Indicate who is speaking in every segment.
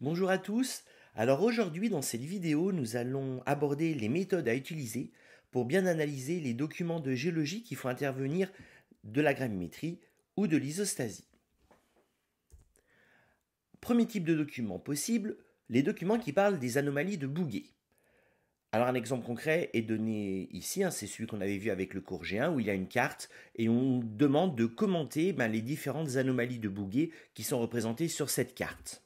Speaker 1: Bonjour à tous. Alors aujourd'hui dans cette vidéo nous allons aborder les méthodes à utiliser pour bien analyser les documents de géologie qui font intervenir de la gravimétrie ou de l'isostasie. Premier type de document possible, les documents qui parlent des anomalies de Bouguer. Alors un exemple concret est donné ici, hein, c'est celui qu'on avait vu avec le cours G1 où il y a une carte et on demande de commenter ben, les différentes anomalies de Bouguer qui sont représentées sur cette carte.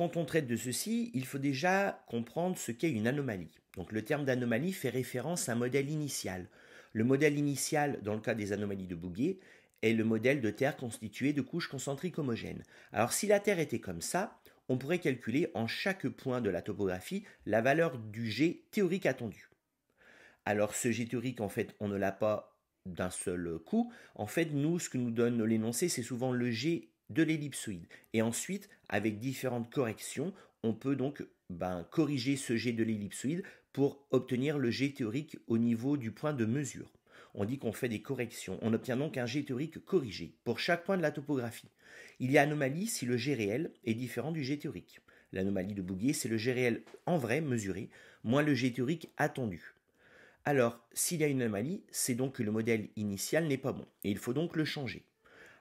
Speaker 1: Quand on traite de ceci, il faut déjà comprendre ce qu'est une anomalie. Donc le terme d'anomalie fait référence à un modèle initial. Le modèle initial, dans le cas des anomalies de Bouguer, est le modèle de Terre constitué de couches concentriques homogènes. Alors si la Terre était comme ça, on pourrait calculer en chaque point de la topographie la valeur du G théorique attendu. Alors ce G théorique, en fait, on ne l'a pas d'un seul coup. En fait, nous, ce que nous donne l'énoncé, c'est souvent le G de l'ellipsoïde. Et ensuite, avec différentes corrections, on peut donc ben, corriger ce G de l'ellipsoïde pour obtenir le G théorique au niveau du point de mesure. On dit qu'on fait des corrections. On obtient donc un G théorique corrigé pour chaque point de la topographie. Il y a anomalie si le G réel est différent du G théorique. L'anomalie de Bouguer, c'est le G réel en vrai mesuré, moins le G théorique attendu. Alors, s'il y a une anomalie, c'est donc que le modèle initial n'est pas bon, et il faut donc le changer.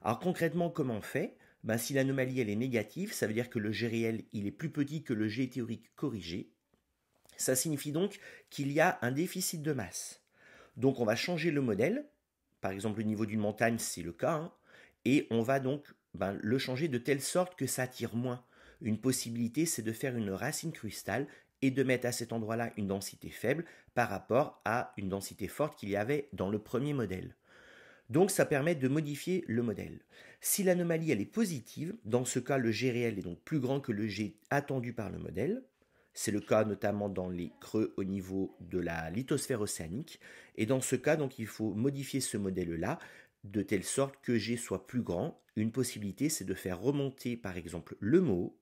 Speaker 1: Alors concrètement, comment on fait bah, si l'anomalie elle est négative, ça veut dire que le G réel est plus petit que le G théorique corrigé. Ça signifie donc qu'il y a un déficit de masse. Donc on va changer le modèle, par exemple le niveau d'une montagne c'est le cas, hein. et on va donc ben, le changer de telle sorte que ça attire moins. Une possibilité c'est de faire une racine crustale et de mettre à cet endroit-là une densité faible par rapport à une densité forte qu'il y avait dans le premier modèle. Donc ça permet de modifier le modèle. Si l'anomalie elle est positive, dans ce cas le G réel est donc plus grand que le G attendu par le modèle. C'est le cas notamment dans les creux au niveau de la lithosphère océanique. Et dans ce cas, donc, il faut modifier ce modèle-là de telle sorte que G soit plus grand. Une possibilité, c'est de faire remonter, par exemple, le mot,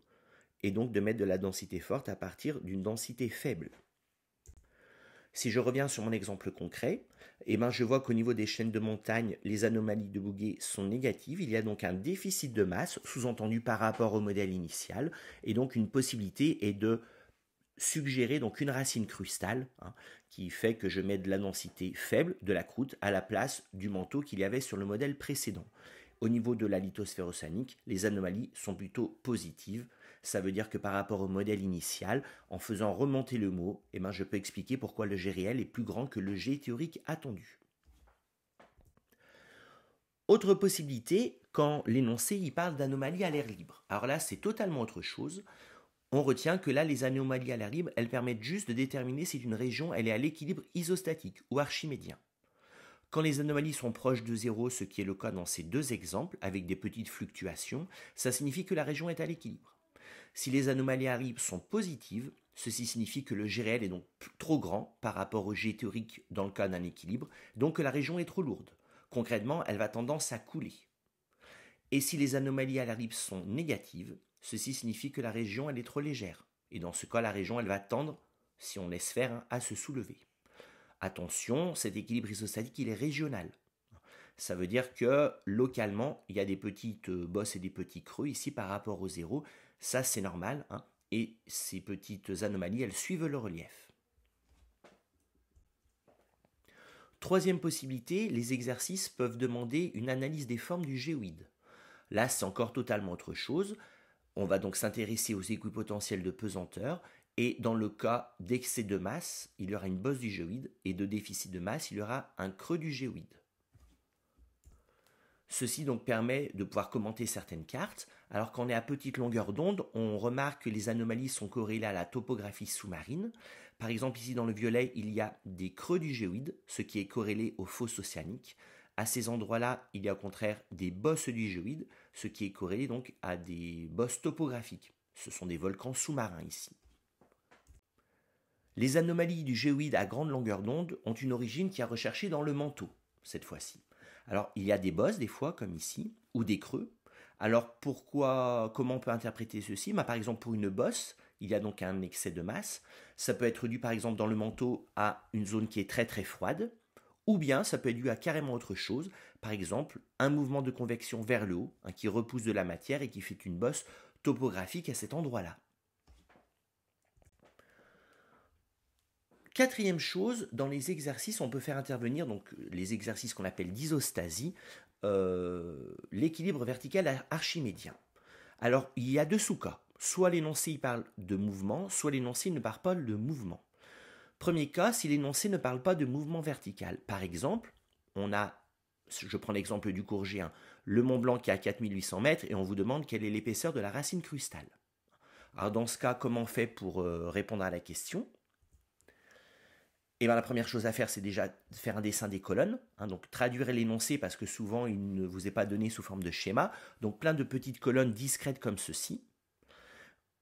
Speaker 1: et donc de mettre de la densité forte à partir d'une densité faible. Si je reviens sur mon exemple concret, eh ben je vois qu'au niveau des chaînes de montagne, les anomalies de Bouguer sont négatives. Il y a donc un déficit de masse, sous-entendu par rapport au modèle initial, et donc une possibilité est de suggérer donc une racine crustale hein, qui fait que je mets de la densité faible de la croûte à la place du manteau qu'il y avait sur le modèle précédent. Au niveau de la océanique, les anomalies sont plutôt positives ça veut dire que par rapport au modèle initial, en faisant remonter le mot, eh ben je peux expliquer pourquoi le G réel est plus grand que le G théorique attendu. Autre possibilité, quand l'énoncé y parle d'anomalies à l'air libre. Alors là, c'est totalement autre chose. On retient que là, les anomalies à l'air libre, elles permettent juste de déterminer si une région elle est à l'équilibre isostatique ou archimédien. Quand les anomalies sont proches de zéro, ce qui est le cas dans ces deux exemples, avec des petites fluctuations, ça signifie que la région est à l'équilibre. Si les anomalies à arrivent sont positives, ceci signifie que le G réel est donc trop grand par rapport au G théorique dans le cas d'un équilibre, donc que la région est trop lourde. Concrètement, elle va tendance à couler. Et si les anomalies à la sont négatives, ceci signifie que la région elle est trop légère. Et dans ce cas, la région elle va tendre, si on laisse faire, hein, à se soulever. Attention, cet équilibre isostatique il est régional. Ça veut dire que localement, il y a des petites euh, bosses et des petits creux ici par rapport au zéro, ça, c'est normal, hein. et ces petites anomalies, elles suivent le relief. Troisième possibilité, les exercices peuvent demander une analyse des formes du géoïde. Là, c'est encore totalement autre chose. On va donc s'intéresser aux équipotentiels de pesanteur, et dans le cas d'excès de masse, il y aura une bosse du géoïde, et de déficit de masse, il y aura un creux du géoïde. Ceci donc permet de pouvoir commenter certaines cartes, alors qu'on est à petite longueur d'onde, on remarque que les anomalies sont corrélées à la topographie sous-marine. Par exemple, ici dans le violet, il y a des creux du géoïde, ce qui est corrélé aux fosses océaniques. À ces endroits-là, il y a au contraire des bosses du géoïde, ce qui est corrélé donc à des bosses topographiques. Ce sont des volcans sous-marins ici. Les anomalies du géoïde à grande longueur d'onde ont une origine qui a recherchée dans le manteau, cette fois-ci. Alors, il y a des bosses, des fois, comme ici, ou des creux. Alors, pourquoi, comment on peut interpréter ceci bah, Par exemple, pour une bosse, il y a donc un excès de masse. Ça peut être dû, par exemple, dans le manteau, à une zone qui est très très froide. Ou bien ça peut être dû à carrément autre chose, par exemple un mouvement de convection vers le haut hein, qui repousse de la matière et qui fait une bosse topographique à cet endroit-là. Quatrième chose, dans les exercices, on peut faire intervenir donc les exercices qu'on appelle d'isostasie, euh, l'équilibre vertical archimédien. Alors, il y a deux sous-cas. Soit l'énoncé parle de mouvement, soit l'énoncé ne parle pas de mouvement. Premier cas, si l'énoncé ne parle pas de mouvement vertical. Par exemple, on a, je prends l'exemple du cours le Mont Blanc qui est à 4800 mètres et on vous demande quelle est l'épaisseur de la racine crustale. Alors dans ce cas, comment on fait pour euh, répondre à la question eh ben, la première chose à faire, c'est déjà de faire un dessin des colonnes, hein, donc traduire l'énoncé parce que souvent il ne vous est pas donné sous forme de schéma. Donc plein de petites colonnes discrètes comme ceci.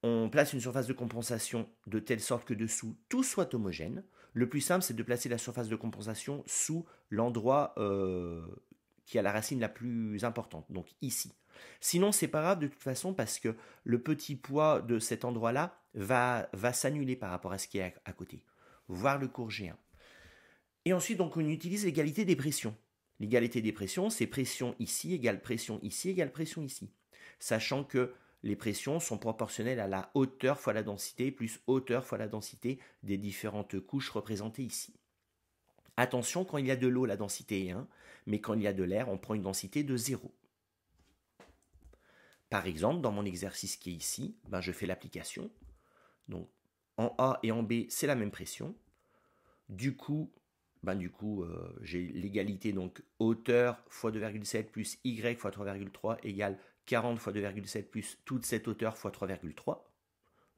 Speaker 1: On place une surface de compensation de telle sorte que dessous tout soit homogène. Le plus simple, c'est de placer la surface de compensation sous l'endroit euh, qui a la racine la plus importante, donc ici. Sinon, c'est pas grave de toute façon parce que le petit poids de cet endroit-là va, s'annuler par rapport à ce qui est à côté. Voir le cours G1. Et ensuite, donc, on utilise l'égalité des pressions. L'égalité des pressions, c'est pression ici égale pression ici égale pression ici. Sachant que les pressions sont proportionnelles à la hauteur fois la densité plus hauteur fois la densité des différentes couches représentées ici. Attention, quand il y a de l'eau, la densité est 1, mais quand il y a de l'air, on prend une densité de 0. Par exemple, dans mon exercice qui est ici, ben je fais l'application. Donc en A et en B, c'est la même pression. Du coup, ben du coup euh, j'ai l'égalité, donc hauteur fois 2,7 plus Y fois 3,3 égale 40 fois 2,7 plus toute cette hauteur fois 3,3.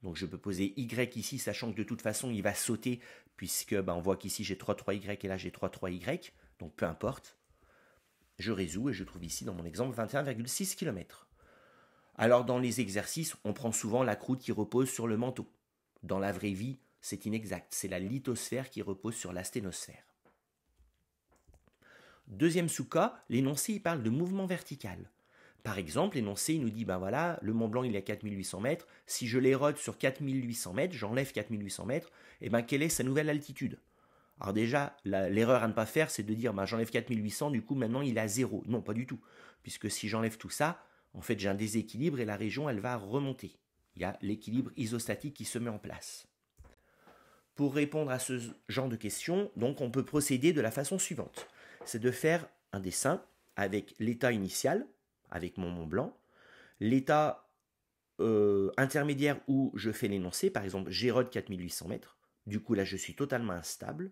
Speaker 1: Donc je peux poser Y ici, sachant que de toute façon, il va sauter, puisque ben, on voit qu'ici j'ai 3,3Y et là j'ai 3,3Y, donc peu importe. Je résous et je trouve ici dans mon exemple 21,6 km. Alors dans les exercices, on prend souvent la croûte qui repose sur le manteau. Dans la vraie vie, c'est inexact, c'est la lithosphère qui repose sur la Deuxième sous-cas, l'énoncé il parle de mouvement vertical. Par exemple, l'énoncé nous dit ben voilà, le Mont Blanc il est à 4800 mètres, si je l'érode sur 4800 mètres, j'enlève 4800 mètres, et eh ben quelle est sa nouvelle altitude alors déjà, l'erreur à ne pas faire, c'est de dire ben, j'enlève 4800, du coup maintenant il est à zéro. Non, pas du tout. Puisque si j'enlève tout ça, en fait j'ai un déséquilibre et la région elle va remonter il y a l'équilibre isostatique qui se met en place. Pour répondre à ce genre de questions, donc on peut procéder de la façon suivante. C'est de faire un dessin avec l'état initial, avec mon mont blanc, l'état euh, intermédiaire où je fais l'énoncé, par exemple j'érode 4800 mètres, du coup là je suis totalement instable,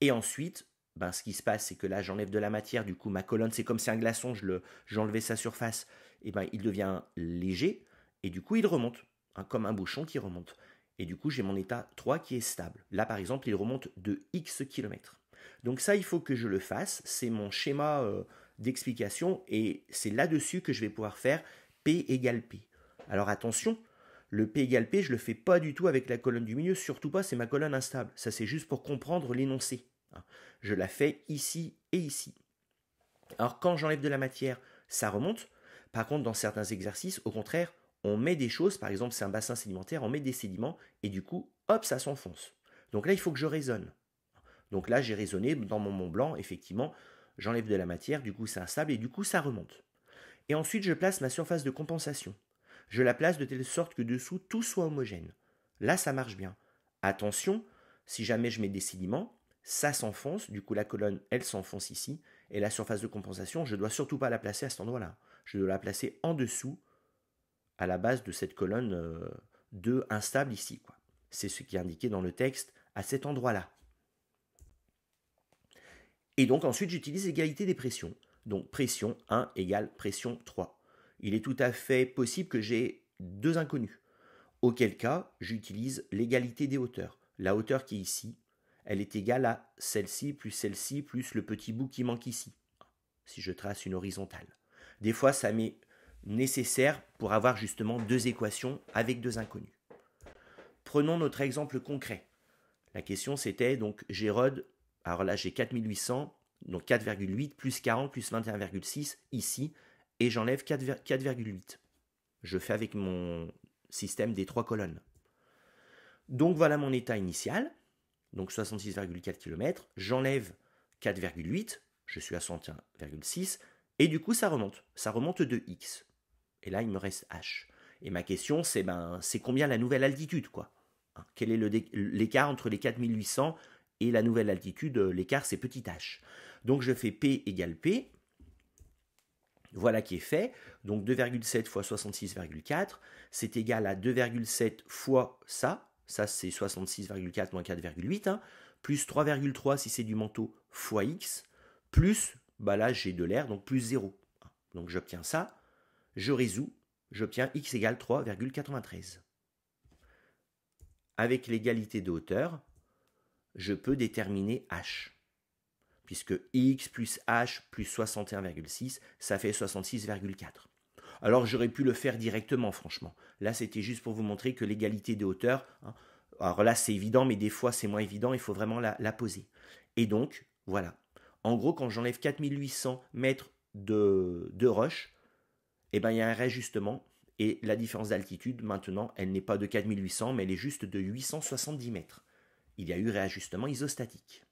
Speaker 1: et ensuite ben, ce qui se passe, c'est que là, j'enlève de la matière, du coup, ma colonne, c'est comme si un glaçon, je le, j'enlevais sa surface, et ben, il devient léger. Et du coup, il remonte, hein, comme un bouchon qui remonte. Et du coup, j'ai mon état 3 qui est stable. Là, par exemple, il remonte de X km. Donc ça, il faut que je le fasse. C'est mon schéma euh, d'explication et c'est là-dessus que je vais pouvoir faire P égale P. Alors attention, le P égale P, je le fais pas du tout avec la colonne du milieu, surtout pas, c'est ma colonne instable. Ça, c'est juste pour comprendre l'énoncé. Hein. Je la fais ici et ici. Alors quand j'enlève de la matière, ça remonte. Par contre, dans certains exercices, au contraire, on met des choses, par exemple c'est un bassin sédimentaire, on met des sédiments et du coup, hop, ça s'enfonce. Donc là, il faut que je raisonne. Donc là, j'ai raisonné dans mon Mont Blanc, effectivement, j'enlève de la matière, du coup c'est sable, et du coup ça remonte. Et ensuite, je place ma surface de compensation. Je la place de telle sorte que dessous tout soit homogène. Là, ça marche bien. Attention, si jamais je mets des sédiments, ça s'enfonce, du coup la colonne, elle s'enfonce ici, et la surface de compensation, je ne dois surtout pas la placer à cet endroit-là. Je dois la placer en dessous à la base de cette colonne 2 euh, instable ici. C'est ce qui est indiqué dans le texte à cet endroit-là. Et donc ensuite, j'utilise l'égalité des pressions. Donc pression 1 égale pression 3. Il est tout à fait possible que j'ai deux inconnus. Auquel cas, j'utilise l'égalité des hauteurs. La hauteur qui est ici, elle est égale à celle-ci plus celle-ci plus le petit bout qui manque ici, si je trace une horizontale. Des fois, ça met nécessaire pour avoir justement deux équations avec deux inconnus. Prenons notre exemple concret. La question c'était donc Gérode, alors là j'ai 4800, donc 4,8 plus 40 plus 21,6 ici, et j'enlève 4,8. Je fais avec mon système des trois colonnes. Donc voilà mon état initial, donc 66,4 km, j'enlève 4,8, je suis à 101,6, et du coup ça remonte, ça remonte de x. Et là, il me reste H. Et ma question, c'est ben, c'est combien la nouvelle altitude, quoi hein, Quel est l'écart entre les 4800 et la nouvelle altitude euh, L'écart, c'est petit h. Donc je fais P égale P. Voilà qui est fait. Donc 2,7 fois 66,4, c'est égal à 2,7 fois ça. Ça, c'est 66,4 moins 4,8. Hein. plus 3,3 si c'est du manteau fois x. Plus, bah là, j'ai de l'air, donc plus 0. Hein, donc j'obtiens ça je résous, j'obtiens x égale 3,93. Avec l'égalité de hauteur, je peux déterminer h, puisque x plus h plus 61,6, ça fait 66,4. Alors j'aurais pu le faire directement, franchement. Là, c'était juste pour vous montrer que l'égalité de hauteur, hein, alors là c'est évident, mais des fois c'est moins évident, il faut vraiment la, poser. Et donc, voilà. En gros, quand j'enlève 4800 mètres de, de roche, eh ben, il y a un réajustement et la différence d'altitude, maintenant, elle n'est pas de 4800, mais elle est juste de 870 mètres. Il y a eu réajustement isostatique.